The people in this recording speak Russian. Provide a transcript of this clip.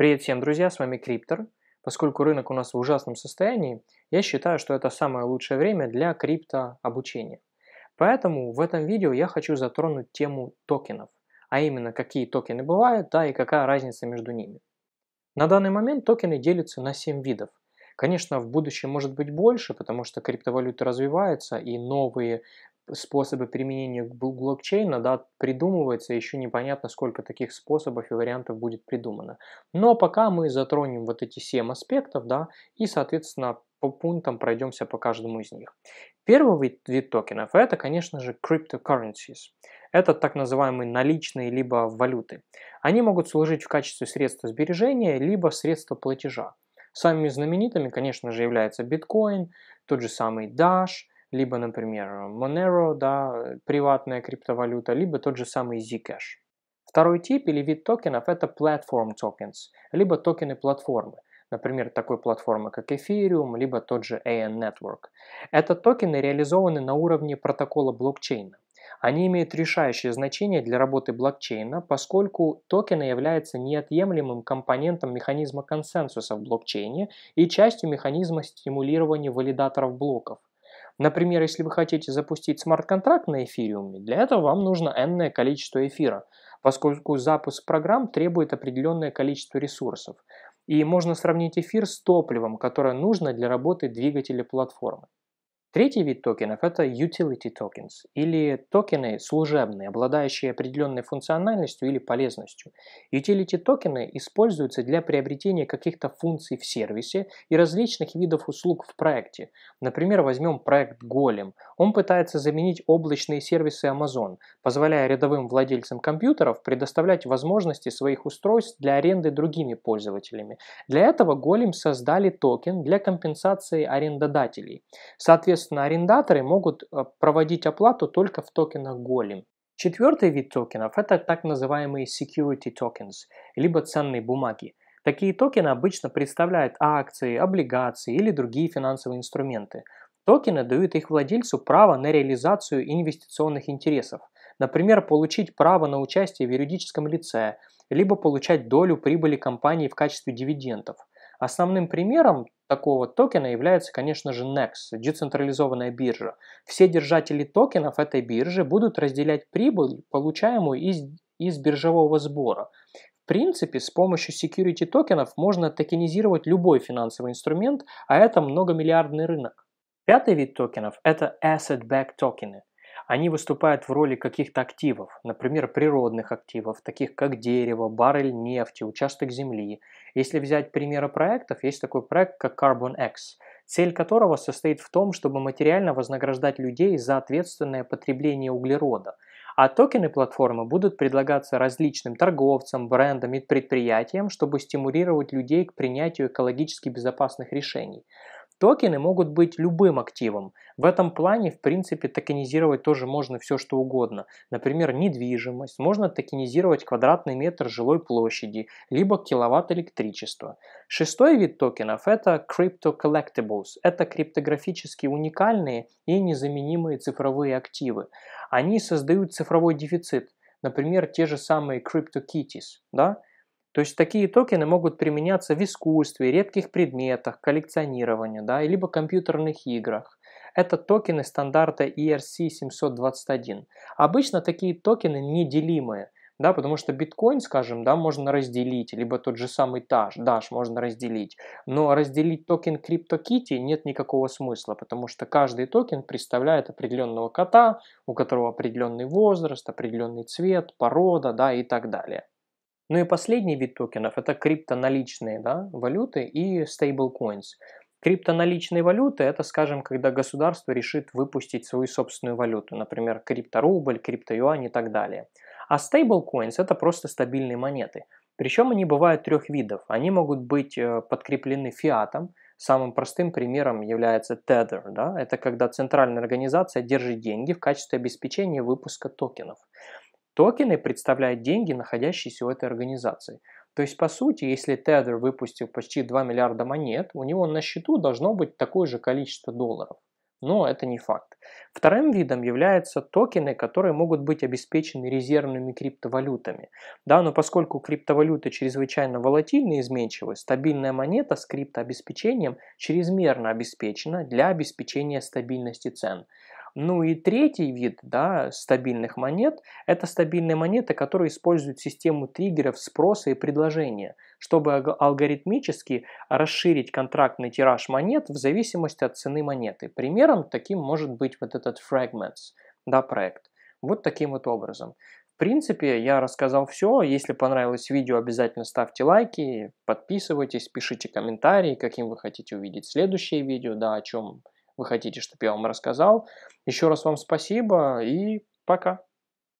Привет всем, друзья, с вами Криптор. Поскольку рынок у нас в ужасном состоянии, я считаю, что это самое лучшее время для криптообучения. Поэтому в этом видео я хочу затронуть тему токенов, а именно какие токены бывают, да и какая разница между ними. На данный момент токены делятся на 7 видов. Конечно, в будущем может быть больше, потому что криптовалюты развиваются и новые способы применения блокчейна да, придумываются, еще непонятно, сколько таких способов и вариантов будет придумано. Но ну, а пока мы затронем вот эти семь аспектов, да, и, соответственно, по пунктам пройдемся по каждому из них. Первый вид, вид токенов – это, конечно же, cryptocurrencies. Это так называемые наличные либо валюты. Они могут служить в качестве средства сбережения, либо средства платежа. Самыми знаменитыми, конечно же, являются биткоин, тот же самый Dash, либо, например, Monero, да, приватная криптовалюта, либо тот же самый Zcash. Второй тип или вид токенов – это platform tokens, либо токены платформы, например, такой платформы, как Ethereum, либо тот же AN Network. Это токены реализованы на уровне протокола блокчейна. Они имеют решающее значение для работы блокчейна, поскольку токены являются неотъемлемым компонентом механизма консенсуса в блокчейне и частью механизма стимулирования валидаторов блоков. Например, если вы хотите запустить смарт-контракт на эфириуме, для этого вам нужно энное количество эфира, поскольку запуск программ требует определенное количество ресурсов. И можно сравнить эфир с топливом, которое нужно для работы двигателя платформы. Третий вид токенов – это utility tokens, или токены служебные, обладающие определенной функциональностью или полезностью. Utility токены используются для приобретения каких-то функций в сервисе и различных видов услуг в проекте. Например, возьмем проект Golem. Он пытается заменить облачные сервисы Amazon, позволяя рядовым владельцам компьютеров предоставлять возможности своих устройств для аренды другими пользователями. Для этого Golem создали токен для компенсации арендодателей. Соответственно, Соответственно, арендаторы могут э, проводить оплату только в токенах Голем. Четвертый вид токенов – это так называемые security tokens, либо ценные бумаги. Такие токены обычно представляют акции, облигации или другие финансовые инструменты. Токены дают их владельцу право на реализацию инвестиционных интересов, например, получить право на участие в юридическом лице, либо получать долю прибыли компании в качестве дивидендов – Основным примером такого токена является, конечно же, NEX, децентрализованная биржа. Все держатели токенов этой биржи будут разделять прибыль, получаемую из, из биржевого сбора. В принципе, с помощью security токенов можно токенизировать любой финансовый инструмент, а это многомиллиардный рынок. Пятый вид токенов – это asset-backed токены они выступают в роли каких-то активов, например, природных активов, таких как дерево, баррель нефти, участок земли. Если взять примеры проектов, есть такой проект, как Carbon X, цель которого состоит в том, чтобы материально вознаграждать людей за ответственное потребление углерода. А токены платформы будут предлагаться различным торговцам, брендам и предприятиям, чтобы стимулировать людей к принятию экологически безопасных решений. Токены могут быть любым активом. В этом плане, в принципе, токенизировать тоже можно все, что угодно. Например, недвижимость. Можно токенизировать квадратный метр жилой площади, либо киловатт электричества. Шестой вид токенов – это Crypto Collectibles. Это криптографически уникальные и незаменимые цифровые активы. Они создают цифровой дефицит. Например, те же самые CryptoKitties, да? То есть такие токены могут применяться в искусстве, редких предметах, коллекционировании, да, либо компьютерных играх. Это токены стандарта ERC-721. Обычно такие токены неделимые, да, потому что биткоин, скажем, да, можно разделить, либо тот же самый Dash, Dash можно разделить, но разделить токен CryptoKitty нет никакого смысла, потому что каждый токен представляет определенного кота, у которого определенный возраст, определенный цвет, порода, да, и так далее. Ну и последний вид токенов – это криптоналичные да, валюты и стейблкоинс. Криптоналичные валюты – это, скажем, когда государство решит выпустить свою собственную валюту, например, крипторубль, криптоюань и так далее. А стейблкоинс – это просто стабильные монеты. Причем они бывают трех видов. Они могут быть э, подкреплены фиатом. Самым простым примером является Tether. Да? Это когда центральная организация держит деньги в качестве обеспечения выпуска токенов. Токены представляют деньги, находящиеся у этой организации. То есть, по сути, если Tether выпустил почти 2 миллиарда монет, у него на счету должно быть такое же количество долларов. Но это не факт. Вторым видом являются токены, которые могут быть обеспечены резервными криптовалютами. Да, но поскольку криптовалюты чрезвычайно волатильны и изменчивы, стабильная монета с криптообеспечением чрезмерно обеспечена для обеспечения стабильности цен. Ну и третий вид да, стабильных монет – это стабильные монеты, которые используют систему триггеров спроса и предложения, чтобы алгоритмически расширить контрактный тираж монет в зависимости от цены монеты. Примером таким может быть вот этот Fragments да, проект. Вот таким вот образом. В принципе, я рассказал все. Если понравилось видео, обязательно ставьте лайки, подписывайтесь, пишите комментарии, каким вы хотите увидеть следующее видео, да, о чем вы хотите, чтобы я вам рассказал. Еще раз вам спасибо и пока.